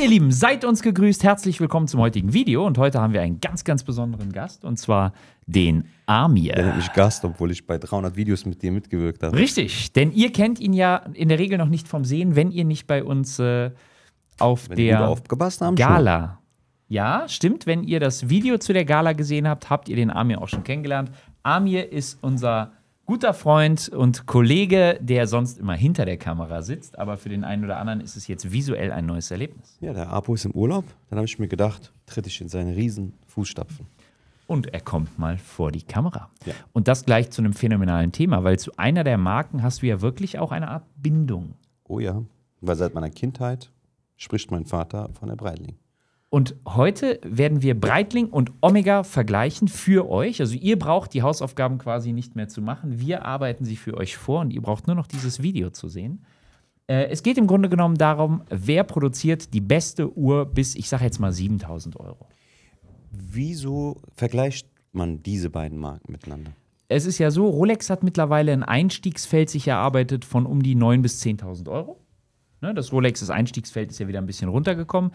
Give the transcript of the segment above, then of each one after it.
ihr Lieben, seid uns gegrüßt. Herzlich willkommen zum heutigen Video. Und heute haben wir einen ganz, ganz besonderen Gast und zwar den Amir. Der nennt Gast, obwohl ich bei 300 Videos mit dir mitgewirkt habe. Richtig, denn ihr kennt ihn ja in der Regel noch nicht vom Sehen, wenn ihr nicht bei uns äh, auf wenn der haben, Gala. Ja, stimmt. Wenn ihr das Video zu der Gala gesehen habt, habt ihr den Amir auch schon kennengelernt. Amir ist unser guter Freund und Kollege, der sonst immer hinter der Kamera sitzt, aber für den einen oder anderen ist es jetzt visuell ein neues Erlebnis. Ja, der Apo ist im Urlaub, dann habe ich mir gedacht, tritt ich in seine riesen Fußstapfen. Und er kommt mal vor die Kamera. Ja. Und das gleich zu einem phänomenalen Thema, weil zu einer der Marken hast du ja wirklich auch eine Art Bindung. Oh ja, weil seit meiner Kindheit spricht mein Vater von der Breitling. Und heute werden wir Breitling und Omega vergleichen für euch. Also ihr braucht die Hausaufgaben quasi nicht mehr zu machen. Wir arbeiten sie für euch vor und ihr braucht nur noch dieses Video zu sehen. Äh, es geht im Grunde genommen darum, wer produziert die beste Uhr bis, ich sage jetzt mal, 7000 Euro. Wieso vergleicht man diese beiden Marken miteinander? Es ist ja so, Rolex hat mittlerweile ein Einstiegsfeld sich erarbeitet von um die 9.000 bis 10.000 Euro. Ne, das Rolex, Einstiegsfeld ist ja wieder ein bisschen runtergekommen.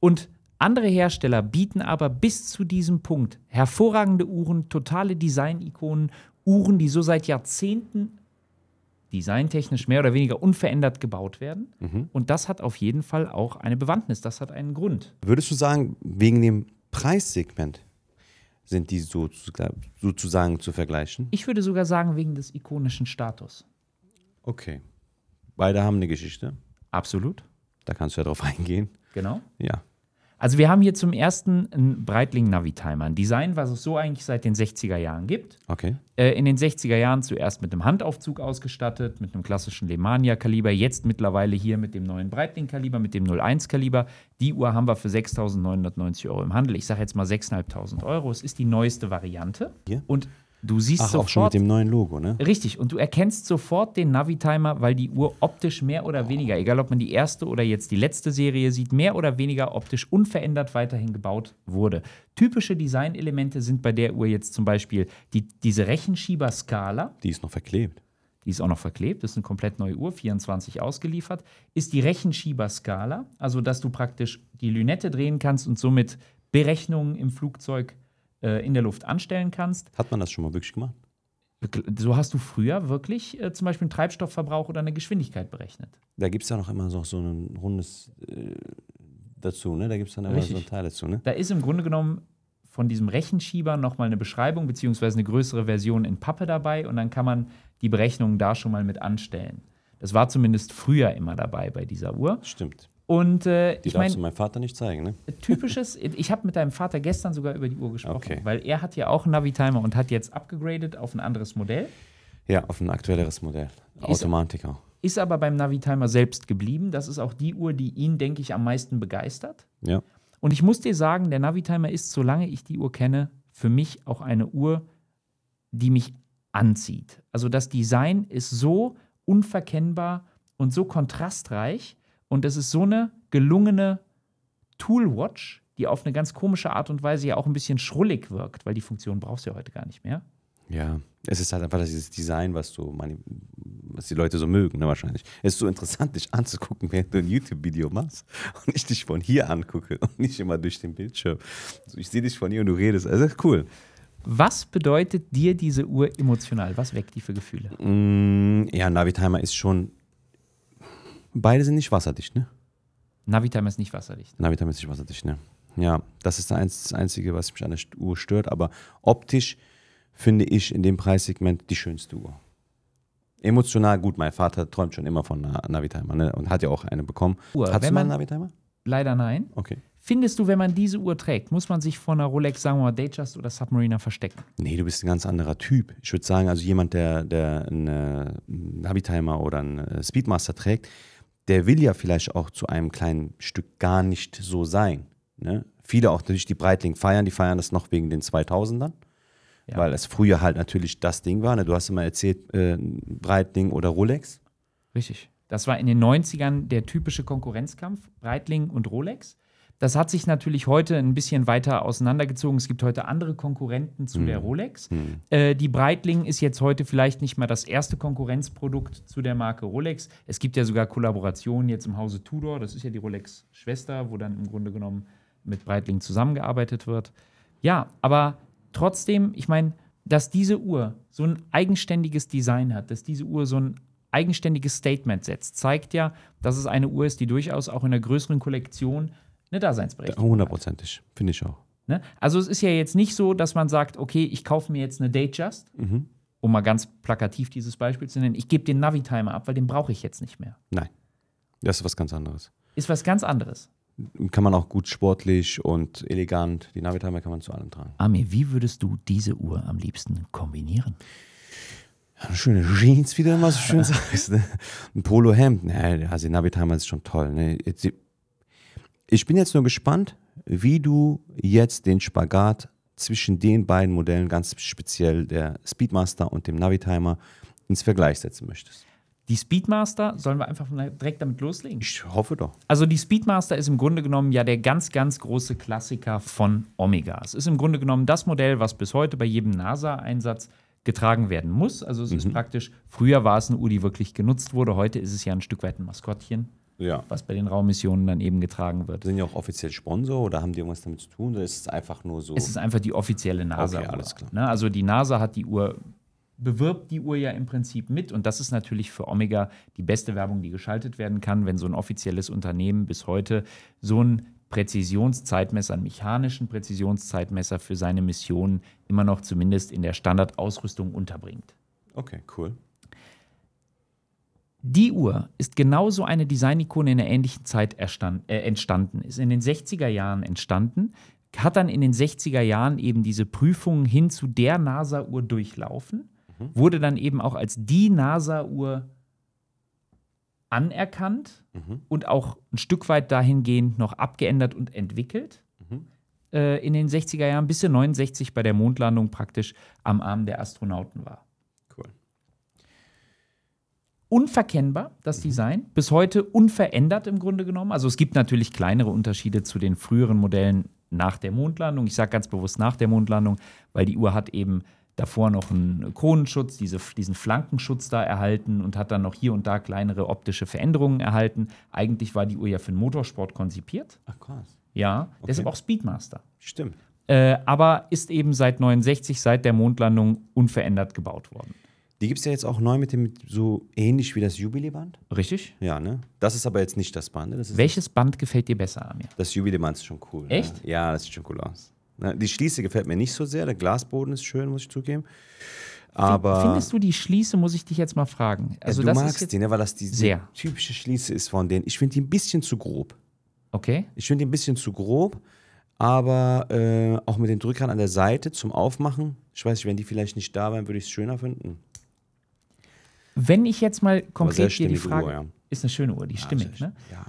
Und andere Hersteller bieten aber bis zu diesem Punkt hervorragende Uhren, totale Design-Ikonen, Uhren, die so seit Jahrzehnten designtechnisch mehr oder weniger unverändert gebaut werden. Mhm. Und das hat auf jeden Fall auch eine Bewandtnis, das hat einen Grund. Würdest du sagen, wegen dem Preissegment sind die sozusagen zu vergleichen? Ich würde sogar sagen, wegen des ikonischen Status. Okay. Beide haben eine Geschichte. Absolut. Da kannst du ja drauf eingehen. Genau. Ja. Also wir haben hier zum ersten einen Breitling-Navi-Timer, ein Design, was es so eigentlich seit den 60er Jahren gibt. Okay. Äh, in den 60er Jahren zuerst mit einem Handaufzug ausgestattet, mit einem klassischen Lemania-Kaliber, jetzt mittlerweile hier mit dem neuen Breitling-Kaliber, mit dem 01-Kaliber. Die Uhr haben wir für 6.990 Euro im Handel. Ich sage jetzt mal 6.500 Euro. Es ist die neueste Variante. Hier? Und Du siehst Ach, sofort, auch schon mit dem neuen Logo, ne? Richtig, und du erkennst sofort den Navi-Timer, weil die Uhr optisch mehr oder weniger, egal ob man die erste oder jetzt die letzte Serie sieht, mehr oder weniger optisch unverändert weiterhin gebaut wurde. Typische Designelemente sind bei der Uhr jetzt zum Beispiel die, diese Rechenschieberskala. Die ist noch verklebt. Die ist auch noch verklebt, das ist eine komplett neue Uhr, 24 ausgeliefert. Ist die Rechenschieberskala, also dass du praktisch die Lünette drehen kannst und somit Berechnungen im Flugzeug äh, in der Luft anstellen kannst. Hat man das schon mal wirklich gemacht? So hast du früher wirklich äh, zum Beispiel einen Treibstoffverbrauch oder eine Geschwindigkeit berechnet. Da gibt es ja noch immer so, so ein rundes äh, dazu, ne? Da gibt es dann immer Richtig. so ein Teil dazu, ne? Da ist im Grunde genommen von diesem Rechenschieber nochmal eine Beschreibung beziehungsweise eine größere Version in Pappe dabei und dann kann man die Berechnungen da schon mal mit anstellen. Das war zumindest früher immer dabei bei dieser Uhr. Stimmt. Und, äh, die ich darfst mein, du meinem Vater nicht zeigen, ne? Typisches, ich habe mit deinem Vater gestern sogar über die Uhr gesprochen, okay. weil er hat ja auch einen Navi-Timer und hat jetzt abgegradet auf ein anderes Modell. Ja, auf ein aktuelleres Modell. Automatiker. Ist, ist aber beim Navi-Timer selbst geblieben. Das ist auch die Uhr, die ihn, denke ich, am meisten begeistert. Ja. Und ich muss dir sagen, der Navi-Timer ist, solange ich die Uhr kenne, für mich auch eine Uhr, die mich anzieht. Also das Design ist so unverkennbar und so kontrastreich, und das ist so eine gelungene Toolwatch, die auf eine ganz komische Art und Weise ja auch ein bisschen schrullig wirkt, weil die Funktion brauchst du ja heute gar nicht mehr. Ja, es ist halt einfach dieses Design, was du, meine, was die Leute so mögen, ne, wahrscheinlich. Es ist so interessant, dich anzugucken, während du ein YouTube-Video machst und ich dich von hier angucke und nicht immer durch den Bildschirm. Also ich sehe dich von hier und du redest. Also cool. Was bedeutet dir diese Uhr emotional? Was weckt die für Gefühle? Mm, ja, Navi Timer ist schon Beide sind nicht wasserdicht, ne? Navitime ist nicht wasserdicht. Navitime ist nicht wasserdicht, ne? Ja, das ist das Einzige, was mich an der Uhr stört. Aber optisch finde ich in dem Preissegment die schönste Uhr. Emotional gut, mein Vater träumt schon immer von einer Navitimer ne? und hat ja auch eine bekommen. Uhr, Hast du mal einen Navitimer? Leider nein. Okay. Findest du, wenn man diese Uhr trägt, muss man sich vor einer Rolex, sagen wir mal, Datejust oder Submariner verstecken? Nee, du bist ein ganz anderer Typ. Ich würde sagen, also jemand, der, der einen Navitimer oder einen Speedmaster trägt, der will ja vielleicht auch zu einem kleinen Stück gar nicht so sein. Ne? Viele auch natürlich die Breitling feiern, die feiern das noch wegen den 2000ern. Ja. Weil es früher halt natürlich das Ding war. Ne? Du hast immer erzählt, äh, Breitling oder Rolex. Richtig. Das war in den 90ern der typische Konkurrenzkampf, Breitling und Rolex. Das hat sich natürlich heute ein bisschen weiter auseinandergezogen. Es gibt heute andere Konkurrenten zu mhm. der hm. Rolex. Mhm. Äh, die Breitling ist jetzt heute vielleicht nicht mal das erste Konkurrenzprodukt zu der Marke Rolex. Es gibt ja sogar Kollaborationen jetzt im Hause Tudor. Das ist ja die Rolex-Schwester, wo dann im Grunde genommen mit Breitling zusammengearbeitet wird. Ja, aber trotzdem, ich meine, dass diese Uhr so ein eigenständiges Design hat, dass diese Uhr so ein eigenständiges Statement setzt, zeigt ja, dass es eine Uhr ist, die durchaus auch in der größeren Kollektion eine Daseinsberechtigung. Hundertprozentig, finde ich auch. Ne? Also es ist ja jetzt nicht so, dass man sagt, okay, ich kaufe mir jetzt eine Datejust, mhm. um mal ganz plakativ dieses Beispiel zu nennen, ich gebe den Navi-Timer ab, weil den brauche ich jetzt nicht mehr. Nein, das ist was ganz anderes. Ist was ganz anderes. Kann man auch gut sportlich und elegant, die Navi-Timer kann man zu allem tragen. Amir, wie würdest du diese Uhr am liebsten kombinieren? Schöne Jeans wieder, was du schön sagst. Ne? Ein Polohemd. Ne, also Navi-Timer ist schon toll. Ne? Ich bin jetzt nur gespannt, wie du jetzt den Spagat zwischen den beiden Modellen, ganz speziell der Speedmaster und dem Navitimer, ins Vergleich setzen möchtest. Die Speedmaster, sollen wir einfach direkt damit loslegen? Ich hoffe doch. Also die Speedmaster ist im Grunde genommen ja der ganz, ganz große Klassiker von Omega. Es ist im Grunde genommen das Modell, was bis heute bei jedem NASA-Einsatz getragen werden muss. Also es mhm. ist praktisch, früher war es eine Uhr, die wirklich genutzt wurde, heute ist es ja ein Stück weit ein Maskottchen ja. was bei den Raummissionen dann eben getragen wird. Sind ja auch offiziell Sponsor oder haben die irgendwas damit zu tun? Oder ist es einfach nur so? Es ist einfach die offizielle NASA. Okay, ne? Also die NASA hat die Uhr, bewirbt die Uhr ja im Prinzip mit und das ist natürlich für Omega die beste Werbung, die geschaltet werden kann, wenn so ein offizielles Unternehmen bis heute so ein Präzisionszeitmesser, einen mechanischen Präzisionszeitmesser für seine Missionen immer noch zumindest in der Standardausrüstung unterbringt. Okay, cool. Die Uhr ist genauso eine Designikone in einer ähnlichen Zeit erstand, äh, entstanden, ist in den 60er Jahren entstanden, hat dann in den 60er Jahren eben diese Prüfungen hin zu der NASA-Uhr durchlaufen, mhm. wurde dann eben auch als die NASA-Uhr anerkannt mhm. und auch ein Stück weit dahingehend noch abgeändert und entwickelt. Mhm. Äh, in den 60er Jahren bis sie 69 bei der Mondlandung praktisch am Arm der Astronauten war unverkennbar, das mhm. Design, bis heute unverändert im Grunde genommen. Also es gibt natürlich kleinere Unterschiede zu den früheren Modellen nach der Mondlandung. Ich sage ganz bewusst nach der Mondlandung, weil die Uhr hat eben davor noch einen Kronenschutz, diese, diesen Flankenschutz da erhalten und hat dann noch hier und da kleinere optische Veränderungen erhalten. Eigentlich war die Uhr ja für den Motorsport konzipiert. Ach krass. Ja, okay. deshalb auch Speedmaster. Stimmt. Äh, aber ist eben seit 69, seit der Mondlandung unverändert gebaut worden. Die gibt es ja jetzt auch neu mit dem, so ähnlich wie das Jubilee-Band. Richtig? Ja, ne? Das ist aber jetzt nicht das Band. Ne? Das Welches das Band gefällt dir besser, Amir? Das Jubilee-Band ist schon cool. Ne? Echt? Ne? Ja, das sieht schon cool aus. Ne? Die Schließe gefällt mir nicht so sehr. Der Glasboden ist schön, muss ich zugeben. Aber Findest du die Schließe, muss ich dich jetzt mal fragen. Also ja, du magst die, ne? weil das die sehr. typische Schließe ist von denen. Ich finde die ein bisschen zu grob. Okay. Ich finde die ein bisschen zu grob, aber äh, auch mit den Drückern an der Seite zum Aufmachen. Ich weiß nicht, wenn die vielleicht nicht da wären, würde ich es schöner finden. Wenn ich jetzt mal konkret dir die Frage. Uhr, ja. Ist eine schöne Uhr, die ja, stimmig, ne? Ja.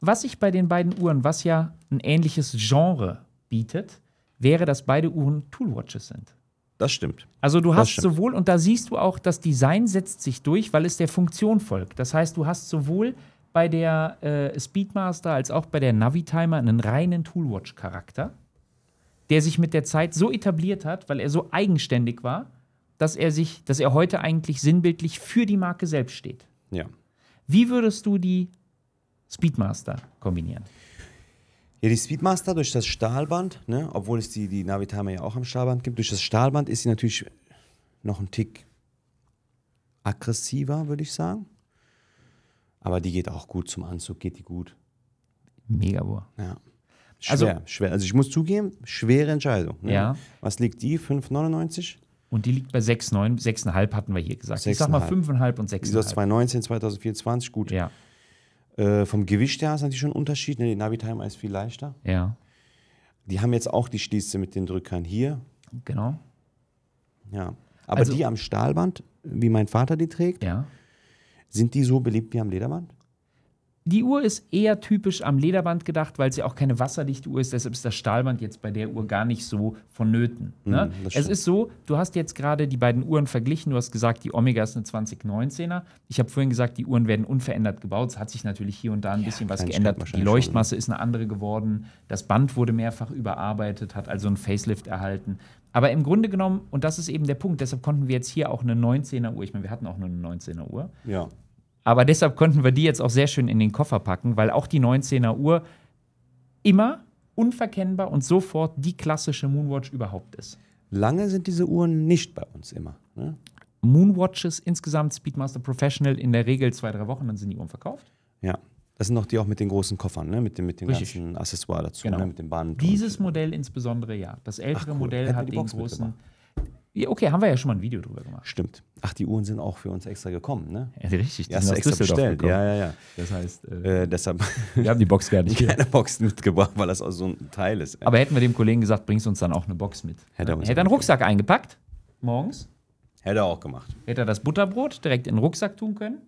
Was ich bei den beiden Uhren, was ja ein ähnliches Genre bietet, wäre, dass beide Uhren Toolwatches sind. Das stimmt. Also du hast sowohl, und da siehst du auch, das Design setzt sich durch, weil es der Funktion folgt. Das heißt, du hast sowohl bei der äh, Speedmaster als auch bei der Navi-Timer einen reinen Toolwatch-Charakter, der sich mit der Zeit so etabliert hat, weil er so eigenständig war, dass er sich, dass er heute eigentlich sinnbildlich für die Marke selbst steht. Ja. Wie würdest du die Speedmaster kombinieren? Ja, die Speedmaster durch das Stahlband, ne, obwohl es die, die Navitama ja auch am Stahlband gibt, durch das Stahlband ist sie natürlich noch ein Tick aggressiver, würde ich sagen. Aber die geht auch gut zum Anzug, geht die gut. Mega boah. Ja. Also schwer, also, schwer. Also ich muss zugeben, schwere Entscheidung. Ne? Ja. Was liegt die? 5,99? Und die liegt bei 6,9, 6,5 hatten wir hier gesagt. 6,5. Ich sag mal 5,5 und 6,5. ISO 2019, 2024, gut. Ja. Äh, vom Gewicht her ist natürlich schon ein Unterschied. Ne? Die Navitimer ist viel leichter. Ja. Die haben jetzt auch die Schließe mit den Drückern hier. Genau. Ja. Aber also, die am Stahlband, wie mein Vater die trägt, ja. sind die so beliebt wie am Lederband? Die Uhr ist eher typisch am Lederband gedacht, weil sie auch keine wasserdichte Uhr ist. Deshalb ist das Stahlband jetzt bei der Uhr gar nicht so vonnöten. Hm, ne? Mm, es ist so, du hast jetzt gerade die beiden Uhren verglichen. Du hast gesagt, die Omega ist eine 2019er. Ich habe vorhin gesagt, die Uhren werden unverändert gebaut. Es hat sich natürlich hier und da ein ja, bisschen was geändert. Die Leuchtmasse schon, ne? ist eine andere geworden. Das Band wurde mehrfach überarbeitet, hat also einen Facelift erhalten. Aber im Grunde genommen, und das ist eben der Punkt, deshalb konnten wir jetzt hier auch eine 19er Uhr, ich meine, wir hatten auch nur eine 19er Uhr, ja. Aber deshalb konnten wir die jetzt auch sehr schön in den Koffer packen, weil auch die 19er Uhr immer unverkennbar und sofort die klassische Moonwatch überhaupt ist. Lange sind diese Uhren nicht bei uns immer. Ne? Moonwatches insgesamt Speedmaster Professional in der Regel zwei, drei Wochen, dann sind die Uhren verkauft. Ja, das sind noch die auch mit den großen Koffern, ne? mit dem, mit dem ganzen Accessoire dazu, ne? genau. ne? mit dem Band. Dieses Modell insbesondere, ja. Das ältere Ach, cool. Modell Hätten hat den großen. Mitgebracht. Ja, okay, haben wir ja schon mal ein Video drüber gemacht. Stimmt. Ach, die Uhren sind auch für uns extra gekommen, ne? Ja, richtig. Die ja, hast du extra bestellt. Gekommen. Ja, ja, ja. Das heißt, äh, äh, deshalb. Wir haben die Box gar nicht. keine Box mitgebracht, weil das auch so ein Teil ist. Ey. Aber hätten wir dem Kollegen gesagt, bringst uns dann auch eine Box mit. Hätte er uns Hätte einen Rucksack gemacht. eingepackt, morgens. Hätte er auch gemacht. Hätte er das Butterbrot direkt in den Rucksack tun können,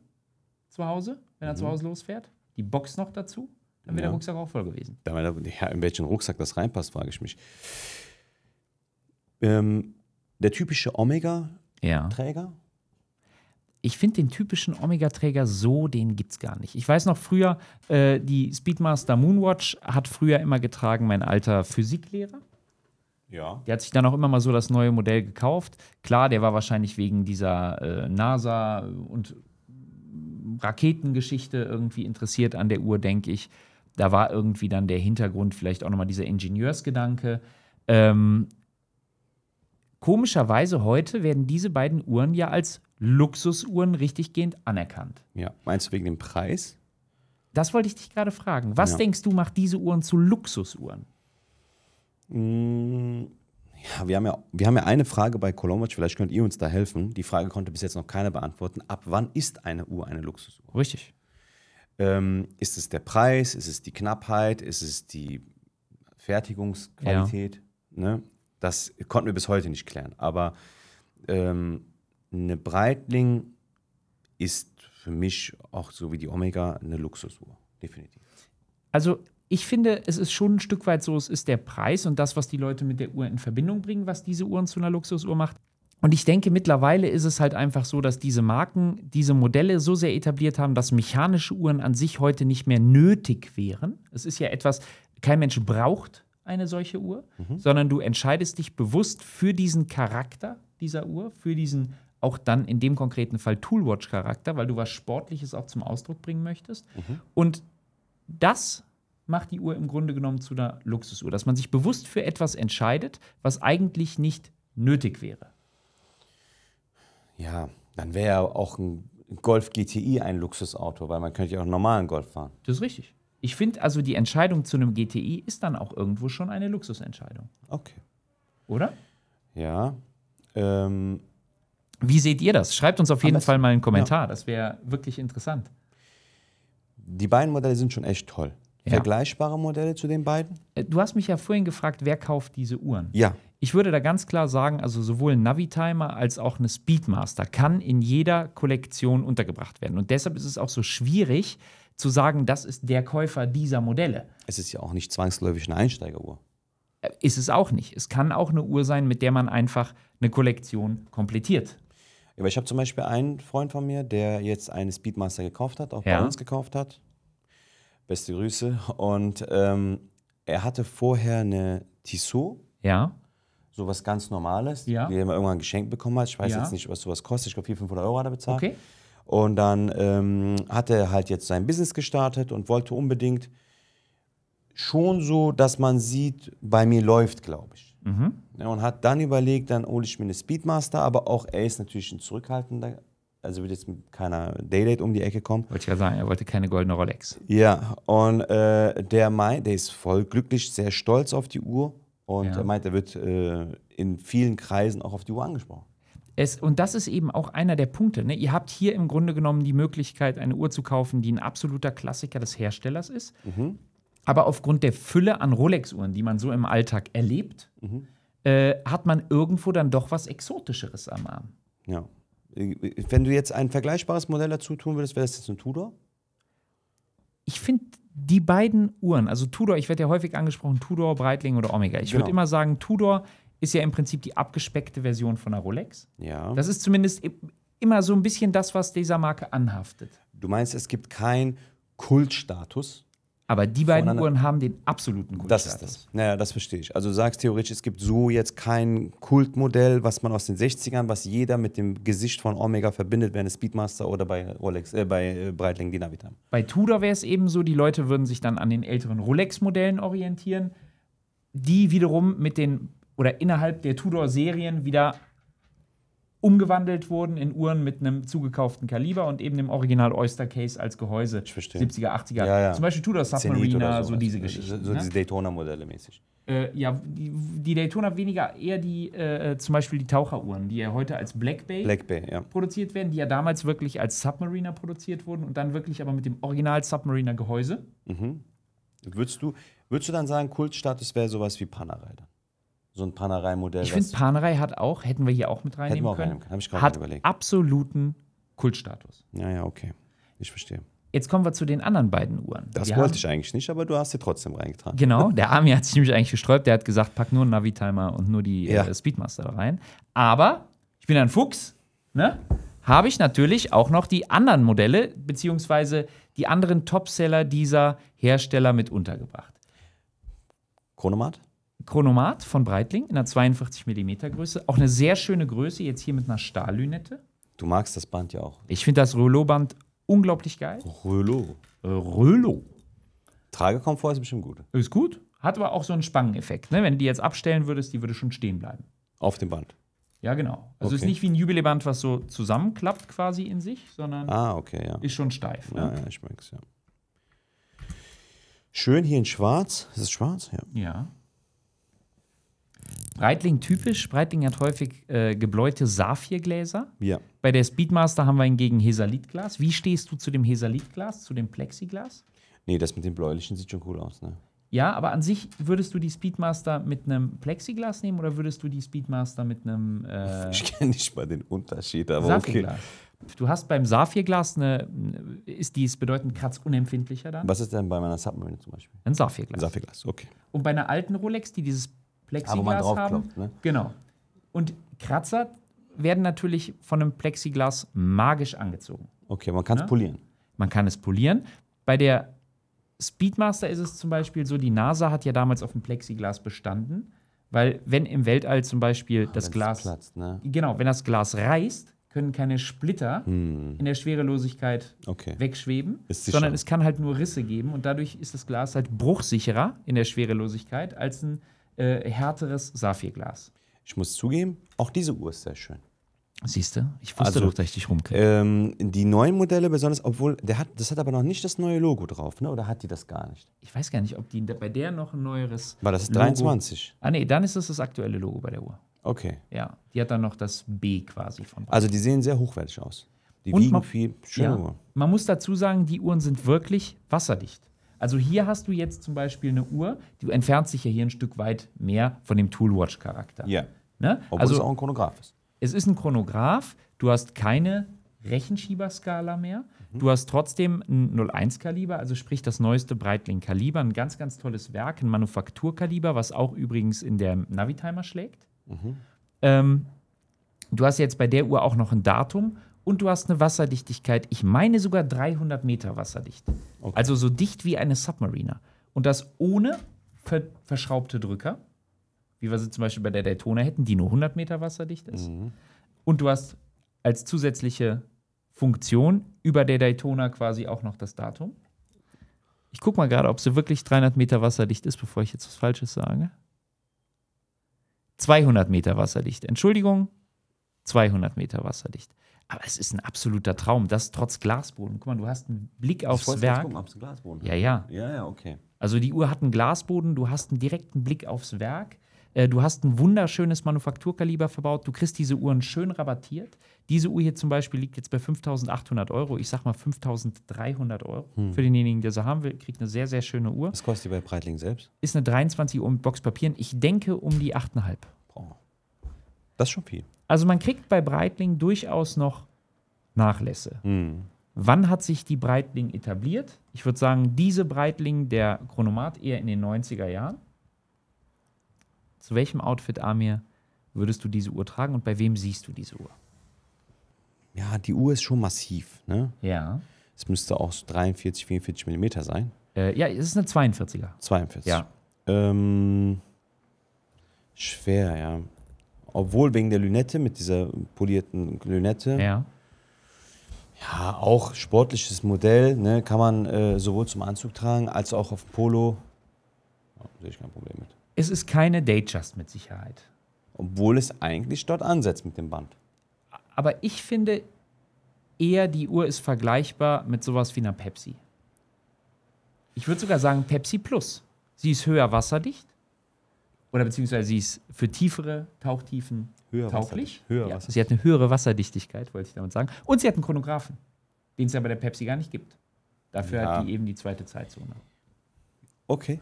zu Hause, wenn er mhm. zu Hause losfährt. Die Box noch dazu, dann wäre ja. der Rucksack auch voll gewesen. ja, in welchen Rucksack das reinpasst, frage ich mich. Ähm, der typische Omega-Träger? Ich finde den typischen Omega-Träger so, den gibt es gar nicht. Ich weiß noch früher, äh, die Speedmaster Moonwatch hat früher immer getragen mein alter Physiklehrer. Ja. Der hat sich dann auch immer mal so das neue Modell gekauft. Klar, der war wahrscheinlich wegen dieser äh, NASA und Raketengeschichte irgendwie interessiert an der Uhr, denke ich. Da war irgendwie dann der Hintergrund vielleicht auch nochmal dieser Ingenieursgedanke. Ähm, komischerweise heute werden diese beiden Uhren ja als Luxusuhren richtiggehend anerkannt. Ja, meinst du wegen dem Preis? Das wollte ich dich gerade fragen. Was ja. denkst du, macht diese Uhren zu Luxusuhren? Mm, ja, wir haben ja, wir haben ja eine Frage bei Kolomac, vielleicht könnt ihr uns da helfen. Die Frage konnte bis jetzt noch keiner beantworten. Ab wann ist eine Uhr eine Luxusuhr? Richtig. Ähm, ist es der Preis? Ist es die Knappheit? Ist es die Fertigungsqualität? Ja. Ne? Das konnten wir bis heute nicht klären. Aber ähm, eine Breitling ist für mich auch so wie die Omega eine Luxusuhr, definitiv. Also ich finde, es ist schon ein Stück weit so, es ist der Preis und das, was die Leute mit der Uhr in Verbindung bringen, was diese Uhren zu einer Luxusuhr macht. Und ich denke, mittlerweile ist es halt einfach so, dass diese Marken diese Modelle so sehr etabliert haben, dass mechanische Uhren an sich heute nicht mehr nötig wären. Es ist ja etwas, kein Mensch braucht eine solche Uhr, mhm. sondern du entscheidest dich bewusst für diesen Charakter dieser Uhr, für diesen auch dann in dem konkreten Fall Toolwatch-Charakter, weil du was Sportliches auch zum Ausdruck bringen möchtest. Mhm. Und das macht die Uhr im Grunde genommen zu einer Luxusuhr, dass man sich bewusst für etwas entscheidet, was eigentlich nicht nötig wäre. Ja, dann wäre ja auch ein Golf GTI ein Luxusauto, weil man könnte ja auch einen normalen Golf fahren. Das ist richtig. Ich finde also, die Entscheidung zu einem GTI ist dann auch irgendwo schon eine Luxusentscheidung. Okay. Oder? Ja. Ähm Wie seht ihr das? Schreibt uns auf jeden Fall mal einen Kommentar. Ja. Das wäre wirklich interessant. Die beiden Modelle sind schon echt toll. Ja. Vergleichbare Modelle zu den beiden? Äh, du hast mich ja vorhin gefragt, wer kauft diese Uhren? Ja. Ich würde da ganz klar sagen, also sowohl ein Navi-Timer als auch eine Speedmaster kann in jeder Kollektion untergebracht werden. Und deshalb ist es auch so schwierig, zu sagen, das ist der Käufer dieser Modelle. Es ist ja auch nicht zwangsläufig eine Einsteigeruhr. Äh, ist es auch nicht. Es kann auch eine Uhr sein, mit der man einfach eine Kollektion komplettiert. Aber ich habe zum Beispiel einen Freund von mir, der jetzt eine Speedmaster gekauft hat, auch ja. bei uns gekauft hat. Beste Grüße. Und ähm, er hatte vorher eine Tissot. Ja. So was ganz Normales, ja. die er mal irgendwann geschenkt bekommen hat. Ich weiß ja. jetzt nicht, was sowas kostet. Ich glaube, 400, 500 Euro hat er bezahlt. Okay. Und dann ähm, hat er halt jetzt sein Business gestartet und wollte unbedingt schon so, dass man sieht, bei mir läuft, glaube ich. Mhm. Ja, und hat dann überlegt, dann hole ich mir eine Speedmaster, aber auch er ist natürlich ein zurückhaltender, also wird jetzt mit keiner Daylight um die Ecke kommen. Wollte ich ja sagen, er wollte keine goldene Rolex. Ja, und äh, der meint, der ist voll glücklich, sehr stolz auf die Uhr und ja. er meint, er wird äh, in vielen Kreisen auch auf die Uhr angesprochen. Es, und das ist eben auch einer der Punkte. Ne? Ihr habt hier im Grunde genommen die Möglichkeit, eine Uhr zu kaufen, die ein absoluter Klassiker des Herstellers ist. Mhm. Aber aufgrund der Fülle an Rolex-Uhren, die man so im Alltag erlebt, mhm. äh, hat man irgendwo dann doch was Exotischeres am Arm. Ja. Wenn du jetzt ein vergleichbares Modell dazu tun würdest, wäre das jetzt ein Tudor? Ich finde die beiden Uhren, also Tudor, ich werde ja häufig angesprochen, Tudor, Breitling oder Omega. Ich genau. würde immer sagen, Tudor ist ja im Prinzip die abgespeckte Version von einer Rolex. Ja. Das ist zumindest immer so ein bisschen das, was dieser Marke anhaftet. Du meinst, es gibt keinen Kultstatus? Aber die beiden Uhren haben den absoluten Kultstatus. Das ist das. Naja, das verstehe ich. Also du sagst theoretisch, es gibt so jetzt kein Kultmodell, was man aus den 60ern, was jeder mit dem Gesicht von Omega verbindet, wenn es Speedmaster oder bei Rolex, äh, bei äh, Breitling Dynamit haben. Bei Tudor wäre es eben so, die Leute würden sich dann an den älteren Rolex-Modellen orientieren, die wiederum mit den oder innerhalb der Tudor-Serien wieder umgewandelt wurden in Uhren mit einem zugekauften Kaliber und eben dem Original Oyster Case als Gehäuse. Ich verstehe. 70er, 80er. Ja, ja. Zum Beispiel Tudor Submariner, so diese Geschichte. So, ne? diese Daytona-Modelle mäßig. Äh, ja, die, die, Daytona weniger, eher die, äh, zum Beispiel die Taucheruhren, die ja heute als Black Bay, Black Bay ja. produziert werden, die ja damals wirklich als Submariner produziert wurden und dann wirklich aber mit dem Original Submariner Gehäuse. Mhm. Würdest, du, würdest du dann sagen, Kultstatus wäre sowas wie Panarader? so ein Panerei-Modell. Ich finde, Panerei hat auch, hätten wir hier auch mit reinnehmen hätten wir auch können, reinnehmen können. Hab ich gerade hat überlegt. absoluten Kultstatus. Ja, ja, okay. Ich verstehe. Jetzt kommen wir zu den anderen beiden Uhren. Das wir wollte haben, ich eigentlich nicht, aber du hast sie trotzdem reingetragen. Genau, der Army hat sich nämlich eigentlich gesträubt. Der hat gesagt, pack nur einen Navi-Timer und nur die ja. äh, Speedmaster rein. Aber ich bin ein Fuchs, ne? habe ich natürlich auch noch die anderen Modelle, beziehungsweise die anderen Topseller dieser Hersteller mit untergebracht. Chronomat? Chronomat von Breitling in einer 42 mm Größe. Auch eine sehr schöne Größe, jetzt hier mit einer Stahllünette. Du magst das Band ja auch. Ich finde das Rölo-Band unglaublich geil. Rölo. Äh, Rölo. Tragekomfort ist bestimmt gut. Ist gut. Hat aber auch so einen Spangeneffekt. Ne? Wenn du die jetzt abstellen würdest, die würde schon stehen bleiben. Auf dem Band. Ja, genau. Also okay. ist nicht wie ein Jubiläband, was so zusammenklappt quasi in sich, sondern ah, okay, ja. ist schon steif. Ne? Ja, ja, ich merke es, ja. Schön hier in schwarz. Ist es schwarz? Ja. Ja. Breitling typisch. Breitling hat häufig äh, gebläute Saphirgläser. Ja. Bei der Speedmaster haben wir hingegen Hesalitglas. Wie stehst du zu dem Hesalitglas, zu dem Plexiglas? Nee, das mit dem bläulichen sieht schon cool aus, ne? Ja, aber an sich würdest du die Speedmaster mit einem Plexiglas nehmen oder würdest du die Speedmaster mit einem. Äh, ich kenne nicht mal den Unterschied, aber okay. Du hast beim Saphirglas eine. Ist dies bedeutend kratzunempfindlicher dann? Was ist denn bei meiner Submarine zum Beispiel? Ein Saphirglas. Ein Saphirglas, okay. Und bei einer alten Rolex, die dieses Plexiglas ah, wo man drauf haben. Klopft, ne? Genau. Und Kratzer werden natürlich von einem Plexiglas magisch angezogen. Okay, man kann es ja? Ne? polieren. Man kann es polieren. Bei der Speedmaster ist es zum Beispiel so, die NASA hat ja damals auf dem Plexiglas bestanden, weil wenn im Weltall zum Beispiel Ach, das Glas, platzt, ne? genau, wenn das Glas reißt, können keine Splitter hm. in der Schwerelosigkeit okay. wegschweben, sondern es kann halt nur Risse geben und dadurch ist das Glas halt bruchsicherer in der Schwerelosigkeit als ein äh, härteres Saphirglas. Ich muss zugeben, auch diese Uhr ist sehr schön. Siehst du? Ich wusste also, doch, dass ich dich rumkriege. Ähm, die neuen Modelle besonders, obwohl, der hat, das hat aber noch nicht das neue Logo drauf, ne? oder hat die das gar nicht? Ich weiß gar nicht, ob die bei der noch ein neueres. War das ist 23? Ah, nee, dann ist das das aktuelle Logo bei der Uhr. Okay. Ja, die hat dann noch das B quasi von. Drauf. Also, die sehen sehr hochwertig aus. Die Und wiegen man, viel schöner. Ja, man muss dazu sagen, die Uhren sind wirklich wasserdicht. Also hier hast du jetzt zum Beispiel eine Uhr, die entfernt sich ja hier ein Stück weit mehr von dem Toolwatch-Charakter. Ja. Ne? Obwohl also, es auch ein Chronograph ist. Es ist ein Chronograph, du hast keine Rechenschieberskala mehr. Mhm. Du hast trotzdem ein 01-Kaliber, also sprich das neueste Breitling-Kaliber, ein ganz, ganz tolles Werk, ein Manufakturkaliber, was auch übrigens in der Navitimer schlägt. Mhm. Ähm, du hast jetzt bei der Uhr auch noch ein Datum und du hast eine Wasserdichtigkeit, ich meine sogar 300 Meter wasserdicht. Okay. Also so dicht wie eine Submariner. Und das ohne ver verschraubte Drücker, wie wir sie zum Beispiel bei der Daytona hätten, die nur 100 Meter wasserdicht ist. Mhm. Und du hast als zusätzliche Funktion über der Daytona quasi auch noch das Datum. Ich gucke mal gerade, ob sie wirklich 300 Meter wasserdicht ist, bevor ich jetzt was Falsches sage. 200 Meter wasserdicht. Entschuldigung, 200 Meter wasserdicht. Aber es ist ein absoluter Traum, das trotz Glasboden. Guck mal, du hast einen Blick aufs ich aufs Werk. Gucken, ob es ein Glasboden ja, ja. Ja, ja, okay. Also die Uhr hat einen Glasboden, du hast einen direkten Blick aufs Werk. Äh, du hast ein wunderschönes Manufakturkaliber verbaut. Du kriegst diese Uhren schön rabattiert. Diese Uhr hier zum Beispiel liegt jetzt bei 5.800 Euro. Ich sag mal 5.300 Euro. Hm. Für denjenigen, der sie haben will, kriegt eine sehr, sehr schöne Uhr. Was kostet die bei Breitling selbst? Ist eine 23 Uhr mit Boxpapieren. Ich denke um die 8,5. Oh. Das ist schon viel. Also man kriegt bei Breitling durchaus noch Nachlässe. Mhm. Wann hat sich die Breitling etabliert? Ich würde sagen, diese Breitling, der Chronomat, eher in den 90er Jahren. Zu welchem Outfit, Amir, würdest du diese Uhr tragen und bei wem siehst du diese Uhr? Ja, die Uhr ist schon massiv. Ne? Ja. Es müsste auch so 43, 44 Millimeter sein. Äh, ja, es ist eine 42er. 42. Ja. Ähm, schwer, ja obwohl wegen der Lünette, mit dieser polierten Lünette. Ja. Ja, auch sportliches Modell, ne, kann man äh, sowohl zum Anzug tragen als auch auf Polo. Ja, oh, sehe ich kein Problem mit. Es ist keine Datejust mit Sicherheit. Obwohl es eigentlich dort ansetzt mit dem Band. Aber ich finde eher, die Uhr ist vergleichbar mit sowas wie einer Pepsi. Ich würde sogar sagen Pepsi Plus. Sie ist höher wasserdicht, oder beziehungsweise sie ist für tiefere Tauchtiefen höher tauglich. Höher ja. Sie hat eine höhere Wasserdichtigkeit, wollte ich damit sagen. Und sie hat einen Chronographen, den es ja bei der Pepsi gar nicht gibt. Dafür ja. hat die eben die zweite Zeitzone. Okay.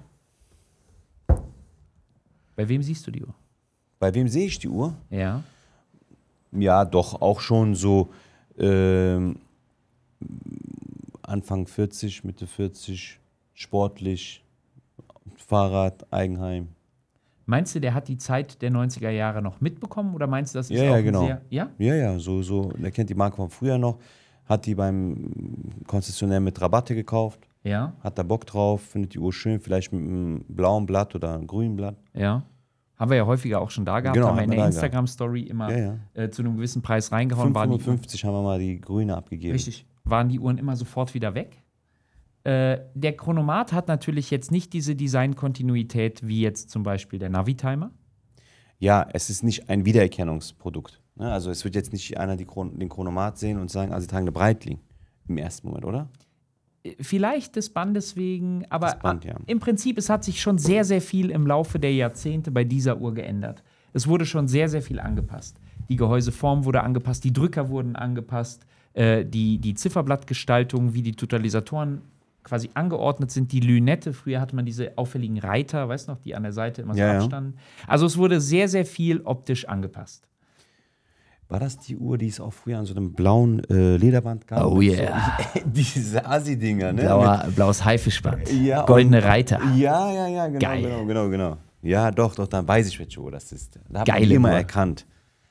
Bei wem siehst du die Uhr? Bei wem sehe ich die Uhr? Ja. Ja, doch, auch schon so äh, Anfang 40, Mitte 40, sportlich, Fahrrad, Eigenheim. Meinst du, der hat die Zeit der 90er Jahre noch mitbekommen oder meinst du, das ist ja, auch ja, genau. sehr. Ja, ja, ja, so, so. Er kennt die Marke von früher noch, hat die beim Konzessionär mit Rabatte gekauft. Ja. Hat da Bock drauf, findet die Uhr schön, vielleicht mit einem blauen Blatt oder einem grünen Blatt. Ja. Haben wir ja häufiger auch schon da gehabt. Genau, haben wir in der Instagram-Story immer ja, ja. Äh, zu einem gewissen Preis reingehauen. 550 haben wir mal die grüne abgegeben. Richtig. Waren die Uhren immer sofort wieder weg? Äh, der Chronomat hat natürlich jetzt nicht diese Designkontinuität wie jetzt zum Beispiel der Navi-Timer. Ja, es ist nicht ein Wiedererkennungsprodukt. Ne? Also es wird jetzt nicht einer Chron den Chronomat sehen und sagen, also sie tragen eine Breitling im ersten Moment, oder? Äh, vielleicht des Bandes wegen, aber Band, ja. im Prinzip, es hat sich schon sehr, sehr viel im Laufe der Jahrzehnte bei dieser Uhr geändert. Es wurde schon sehr, sehr viel angepasst. Die Gehäuseform wurde angepasst, die Drücker wurden angepasst, äh, die, die Zifferblattgestaltung, wie die Totalisatoren quasi angeordnet sind. Die Lünette, früher hatte man diese auffälligen Reiter, weißt noch, die an der Seite immer so ja, abstanden. Ja. Also es wurde sehr, sehr viel optisch angepasst. War das die Uhr, die es auch früher an so einem blauen äh, Lederband gab? Oh yeah. So, diese Asi-Dinger, ne? Blauer, blaues Haifischband. Ja, Goldene und, Reiter. Ja, ja, ja, genau, Geil. genau, genau, genau. Ja, doch, doch, dann weiß ich, welche Uhr das ist. Da habe ich immer Uhr. erkannt.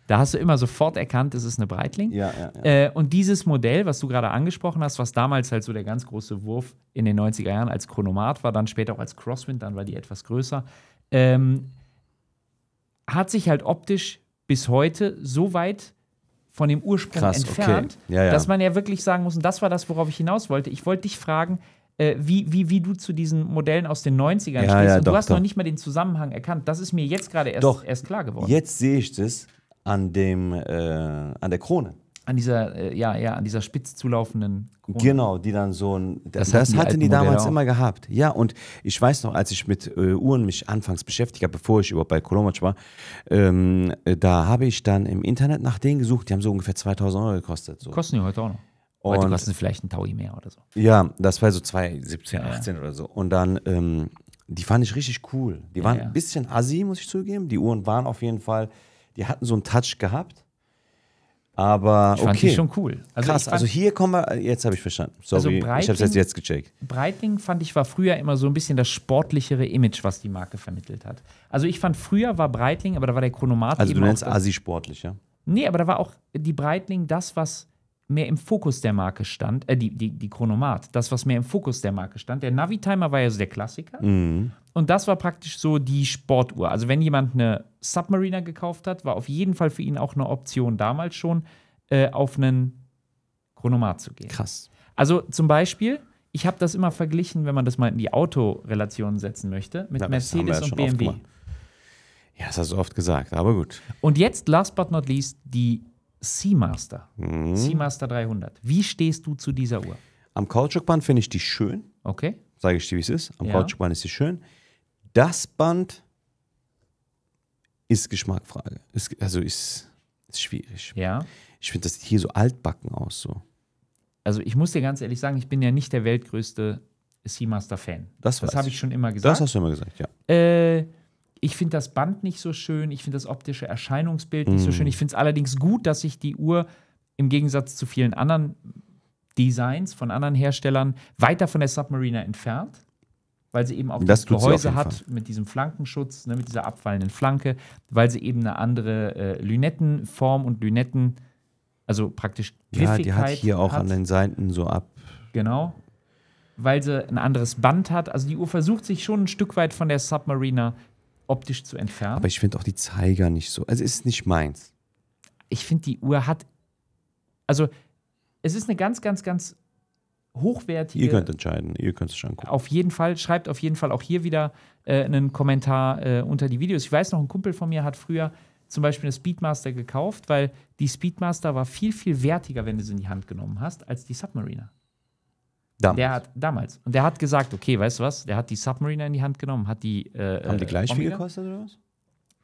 Da hast du immer sofort erkannt, es ist eine Breitling. Ja, ja, ja. Äh, und dieses Modell, was du gerade angesprochen hast, was damals halt so der ganz große Wurf in den 90er Jahren als Chronomat war, dann später auch als Crosswind, dann war die etwas größer, ähm, hat sich halt optisch bis heute so weit von dem Ursprung Krass, entfernt, okay. ja, ja. dass man ja wirklich sagen muss, und das war das, worauf ich hinaus wollte. Ich wollte dich fragen, äh, wie, wie, wie du zu diesen Modellen aus den 90ern ja, stehst. und doch, du hast doch. noch nicht mal den Zusammenhang erkannt. Das ist mir jetzt gerade erst, erst, klar geworden. Jetzt sehe ich das, an, dem, äh, an der Krone. An dieser, äh, ja, ja, an dieser spitz zulaufenden Krone. Genau, die dann so ein. Das, das hatten die, hatten die damals auch. immer gehabt. Ja, und ich weiß noch, als ich mit äh, Uhren mich anfangs beschäftigt habe, bevor ich überhaupt bei Kolomatsch war, ähm, äh, da habe ich dann im Internet nach denen gesucht. Die haben so ungefähr 2000 Euro gekostet. So. Kosten die heute auch noch. Und heute kosten vielleicht ein Taui mehr oder so. Ja, das war so 2017, ja, 18 oder so. Und dann, ähm, die fand ich richtig cool. Die waren ja, ja. ein bisschen assi, muss ich zugeben. Die Uhren waren auf jeden Fall die hatten so einen Touch gehabt. Aber ich fand okay. die schon cool. Also Krass, fand, also hier kommen wir, jetzt habe ich verstanden. Sorry, also ich habe es jetzt gecheckt. Breitling fand ich war früher immer so ein bisschen das sportlichere Image, was die Marke vermittelt hat. Also ich fand früher war Breitling, aber da war der Chronomat Also du nennst Asi sportlich, ja? Nee, aber da war auch die Breitling das, was mehr im Fokus der Marke stand, äh, die, die, die Chronomat, das, was mehr im Fokus der Marke stand. Der Navi-Timer war ja so der Klassiker, mhm. Und das war praktisch so die Sportuhr. Also wenn jemand eine Submariner gekauft hat, war auf jeden Fall für ihn auch eine Option damals schon, äh, auf einen Chronomat zu gehen. Krass. Also zum Beispiel, ich habe das immer verglichen, wenn man das mal in die Autorelation setzen möchte, mit ja, Mercedes ja und BMW. Ja, das hast du oft gesagt, aber gut. Und jetzt, last but not least, die Seamaster. Mhm. Seamaster 300. Wie stehst du zu dieser Uhr? Am Kautschukband finde ich die schön. Okay. Sage ich dir, wie es ist. Am ja. Kautschukband ist sie schön das Band ist Geschmackfrage. Ist, also ist, ist schwierig. Ja. Ich finde das sieht hier so altbacken aus. So. Also ich muss dir ganz ehrlich sagen, ich bin ja nicht der weltgrößte Seamaster-Fan. Das, das habe ich schon immer gesagt. Das hast du immer gesagt, ja. Äh, ich finde das Band nicht so schön, ich finde das optische Erscheinungsbild nicht mm. so schön. Ich finde es allerdings gut, dass sich die Uhr im Gegensatz zu vielen anderen Designs von anderen Herstellern weiter von der Submariner entfernt weil sie eben auch das, Gehäuse hat Fall. mit diesem Flankenschutz, ne, mit dieser abfallenden Flanke, weil sie eben eine andere äh, Lünettenform und Lünetten, also praktisch Griffigkeit hat. Ja, die hat hier auch hat. an den Seiten so ab. Genau. Weil sie ein anderes Band hat. Also die Uhr versucht sich schon ein Stück weit von der Submariner optisch zu entfernen. Aber ich finde auch die Zeiger nicht so. Also es ist nicht meins. Ich finde, die Uhr hat. Also es ist eine ganz, ganz, ganz hochwertige. Ihr könnt entscheiden, ihr könnt es schon gucken. Auf jeden Fall, schreibt auf jeden Fall auch hier wieder äh, einen Kommentar äh, unter die Videos. Ich weiß noch, ein Kumpel von mir hat früher zum Beispiel eine Speedmaster gekauft, weil die Speedmaster war viel, viel wertiger, wenn du sie in die Hand genommen hast, als die Submariner. Damals. Der hat, damals. Und der hat gesagt, okay, weißt du was, der hat die Submariner in die Hand genommen, hat die. Äh, Haben die gleich äh, Omega. viel gekostet oder was?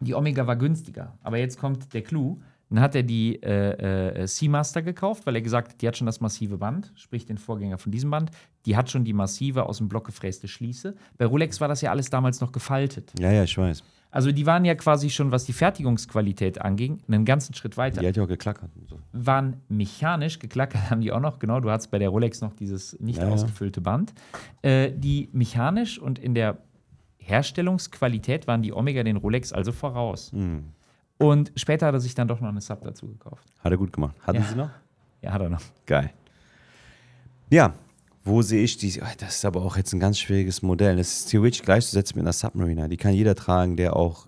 Die Omega war günstiger. Aber jetzt kommt der Clou. Dann hat er die äh, äh, Seamaster gekauft, weil er gesagt hat, die hat schon das massive Band, sprich den Vorgänger von diesem Band. Die hat schon die massive, aus dem Block gefräste Schließe. Bei Rolex war das ja alles damals noch gefaltet. Ja, ja, ich weiß. Also die waren ja quasi schon, was die Fertigungsqualität anging, einen ganzen Schritt weiter. Die hat ja auch geklackert. Und so. Waren mechanisch, geklackert haben die auch noch, genau, du hattest bei der Rolex noch dieses nicht ja, ausgefüllte Band. Äh, die mechanisch und in der Herstellungsqualität waren die Omega den Rolex also voraus. Mhm. Und später hat er sich dann doch noch eine Sub dazu gekauft. Hat er gut gemacht. Hatten ja. Sie noch? Ja, hat er noch. Geil. Ja, wo sehe ich die? Oh, das ist aber auch jetzt ein ganz schwieriges Modell. Das ist theoretisch gleichzusetzen mit einer Submariner. Die kann jeder tragen, der auch.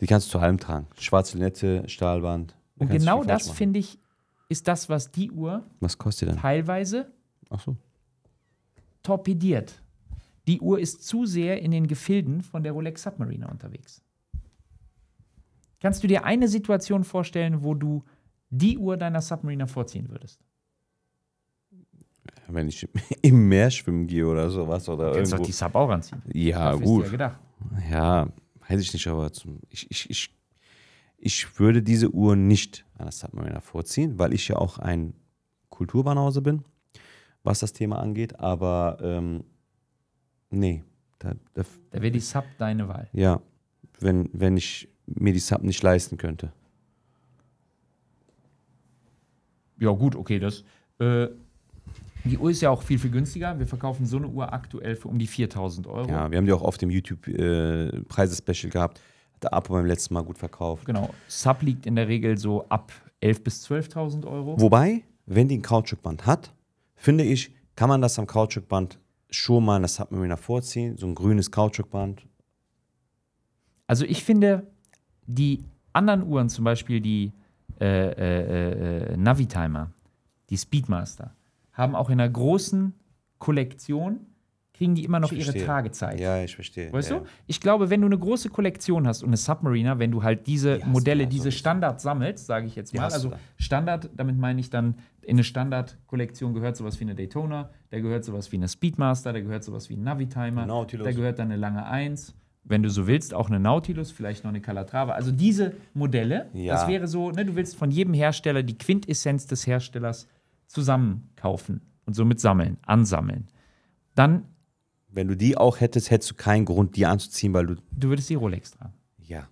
Die kannst du zu allem tragen. Schwarze Nette, Stahlband. Und genau das, finde ich, ist das, was die Uhr. Was kostet die denn? Teilweise. Ach so. Torpediert. Die Uhr ist zu sehr in den Gefilden von der Rolex Submariner unterwegs. Kannst du dir eine Situation vorstellen, wo du die Uhr deiner Submariner vorziehen würdest? Wenn ich im Meer schwimmen gehe oder sowas oder du kannst irgendwo. doch die Sub auch anziehen. Ja, Dafür gut. Ja, gedacht. ja, weiß ich nicht, aber zum, ich, ich, ich, ich würde diese Uhr nicht an der Submariner vorziehen, weil ich ja auch ein Kulturbanause bin, was das Thema angeht, aber ähm, nee. Da, da, da wäre die Sub deine Wahl. Ja, wenn, wenn ich mir die Sub nicht leisten könnte. Ja, gut, okay, das. Äh, die Uhr ist ja auch viel, viel günstiger. Wir verkaufen so eine Uhr aktuell für um die 4000 Euro. Ja, wir haben die auch auf dem youtube äh, preisespecial äh, gehabt. Hat der Apo beim letzten Mal gut verkauft. Genau. Sub liegt in der Regel so ab 11.000 bis 12.000 Euro. Wobei, wenn die ein Kautschukband hat, finde ich, kann man das am Kautschukband schon mal, das hat man mir vorziehen, so ein grünes Kautschukband. Also ich finde, die anderen Uhren, zum Beispiel die äh äh, äh, äh, Navitimer, die Speedmaster, haben auch in einer großen Kollektion, kriegen die immer noch ihre Tragezeit. Ja, ich verstehe. Weißt ja. du? Ich glaube, wenn du eine große Kollektion hast und eine Submariner, wenn du halt diese die Modelle, diese Standards sammelst, sage ich jetzt mal, also Standard, damit meine ich dann, in eine Standardkollektion gehört sowas wie eine Daytona, da gehört sowas wie eine Speedmaster, da gehört sowas wie ein Navitimer, genau, da gehört dann eine lange Eins wenn du so willst, auch eine Nautilus, vielleicht noch eine Calatrava. Also diese Modelle, ja. das wäre so, ne, du willst von jedem Hersteller die Quintessenz des Herstellers zusammen kaufen und somit sammeln, ansammeln. Dann. Wenn du die auch hättest, hättest du keinen Grund, die anzuziehen, weil du. Du würdest die Rolex tragen. Ja.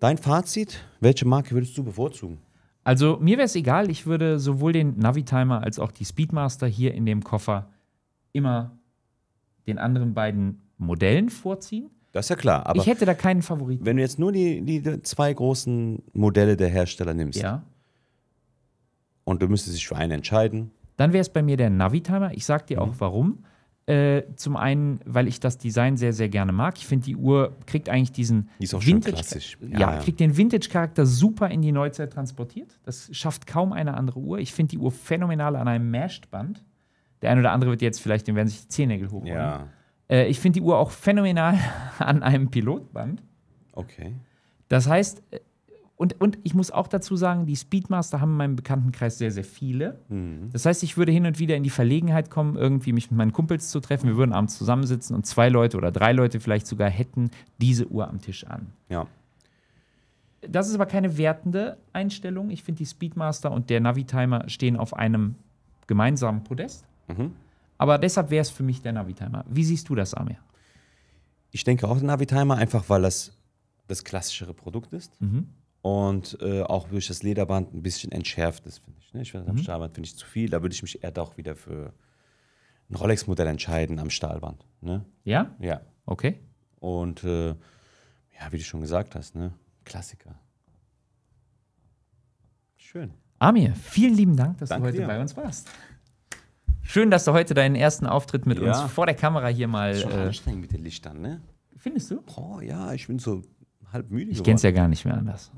Dein Fazit, welche Marke würdest du bevorzugen? Also mir wäre es egal, ich würde sowohl den Navi-Timer als auch die Speedmaster hier in dem Koffer immer den anderen beiden Modellen vorziehen. Das ist ja klar. Aber ich hätte da keinen Favoriten. Wenn du jetzt nur die, die zwei großen Modelle der Hersteller nimmst ja. und du müsstest dich für einen entscheiden. Dann wäre es bei mir der Navi-Timer. Ich sag dir mhm. auch warum. Äh, zum einen, weil ich das Design sehr, sehr gerne mag. Ich finde, die Uhr kriegt eigentlich diesen die ist auch Vintage. Schon klassisch. Ja, ja, ja, kriegt den Vintage-Charakter super in die Neuzeit transportiert. Das schafft kaum eine andere Uhr. Ich finde die Uhr phänomenal an einem Mashed-Band. Der eine oder andere wird jetzt vielleicht, dem werden sich die Zehennägel hochholen. Ja. Äh, ich finde die Uhr auch phänomenal an einem Pilotband. Okay. Das heißt, äh, und, und ich muss auch dazu sagen, die Speedmaster haben in meinem Bekanntenkreis sehr, sehr viele. Mhm. Das heißt, ich würde hin und wieder in die Verlegenheit kommen, irgendwie mich mit meinen Kumpels zu treffen. Wir würden abends zusammensitzen und zwei Leute oder drei Leute vielleicht sogar hätten diese Uhr am Tisch an. Ja. Das ist aber keine wertende Einstellung. Ich finde, die Speedmaster und der Navi-Timer stehen auf einem gemeinsamen Podest. Mhm. Aber deshalb wäre es für mich der Navi-Timer. Wie siehst du das, Amir? Ich denke auch Navi-Timer, einfach weil das das klassischere Produkt ist. Mhm. Und äh, auch durch das Lederband ein bisschen entschärft ist, finde ich. Ne? Ich finde, am mhm. Stahlband ich zu viel. Da würde ich mich eher doch wieder für ein Rolex-Modell entscheiden am Stahlband. Ne? Ja? Ja. Okay. Und äh, ja, wie du schon gesagt hast, ne? Klassiker. Schön. Amir, vielen lieben Dank, dass Danke du heute dir. bei uns warst. Schön, dass du heute deinen ersten Auftritt mit ja. uns vor der Kamera hier mal. Das ist schon äh, anstrengend mit den Lichtern, ne? Findest du? Oh ja, ich bin so halb müde. Ich kenn's ja gar nicht mehr anders.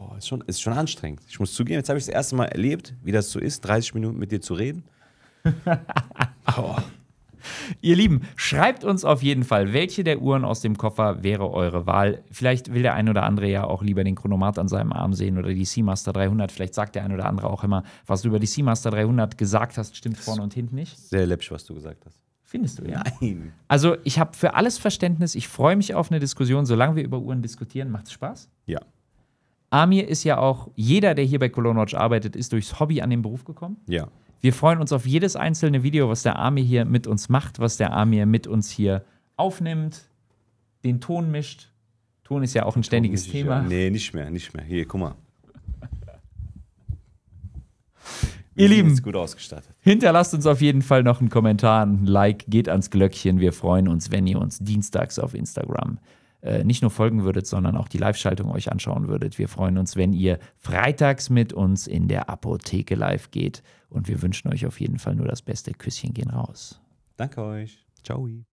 Oh, ist, schon, ist schon anstrengend. Ich muss zugeben, jetzt habe ich das erste Mal erlebt, wie das so ist, 30 Minuten mit dir zu reden. oh. Ihr Lieben, schreibt uns auf jeden Fall, welche der Uhren aus dem Koffer wäre eure Wahl. Vielleicht will der ein oder andere ja auch lieber den Chronomat an seinem Arm sehen oder die Seamaster 300. Vielleicht sagt der ein oder andere auch immer, was du über die Seamaster 300 gesagt hast, stimmt vorne und hinten nicht. Sehr läppisch, was du gesagt hast. Findest du, ja? Nein. Also, ich habe für alles Verständnis. Ich freue mich auf eine Diskussion. Solange wir über Uhren diskutieren, macht es Spaß. Ja. Amir ist ja auch, jeder, der hier bei Cologne Watch arbeitet, ist durchs Hobby an den Beruf gekommen. Ja. Wir freuen uns auf jedes einzelne Video, was der Army hier mit uns macht, was der Army mit uns hier aufnimmt, den Ton mischt. Ton ist ja auch ein Ton ständiges Thema. Ja. Nee, nicht mehr, nicht mehr. Hier, guck mal. Ihr Lieben, gut ausgestattet. hinterlasst uns auf jeden Fall noch einen Kommentar, ein Like, geht ans Glöckchen. Wir freuen uns, wenn ihr uns dienstags auf Instagram äh, nicht nur folgen würdet, sondern auch die Live-Schaltung euch anschauen würdet. Wir freuen uns, wenn ihr freitags mit uns in der Apotheke live geht. Und wir wünschen euch auf jeden Fall nur das Beste. Küsschen gehen raus. Danke euch. Ciao.